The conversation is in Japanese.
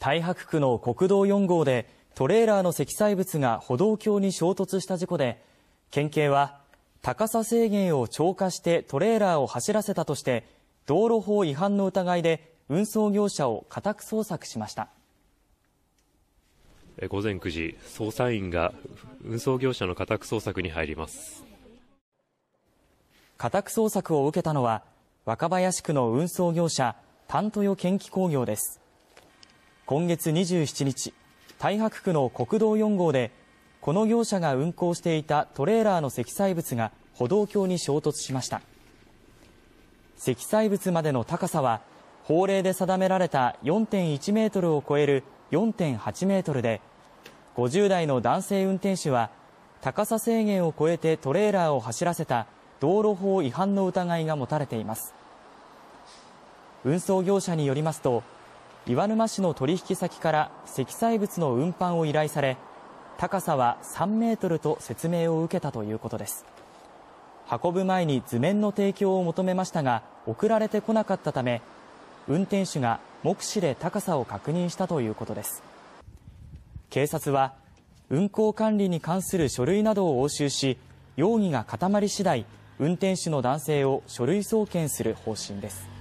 太白区の国道4号でトレーラーの積載物が歩道橋に衝突した事故で県警は高さ制限を超過してトレーラーを走らせたとして道路法違反の疑いで運送業者を家宅捜索しました午前9時捜査員が運送業者の家宅捜索に入ります家宅捜索を受けたのは若林区の運送業者タン担豊建機工業です今月27日、太白区の国道4号で、この業者が運行していたトレーラーの積載物が歩道橋に衝突しました。積載物までの高さは、法令で定められた4.1メートルを超える4.8メートルで、50代の男性運転手は、高さ制限を超えてトレーラーを走らせた道路法違反の疑いが持たれています。運送業者によりますと、岩沼市の取引先から積載物の運搬を依頼され高さは3メートルと説明を受けたということです運ぶ前に図面の提供を求めましたが送られてこなかったため運転手が目視で高さを確認したということです警察は運行管理に関する書類などを押収し容疑が固まり次第運転手の男性を書類送検する方針です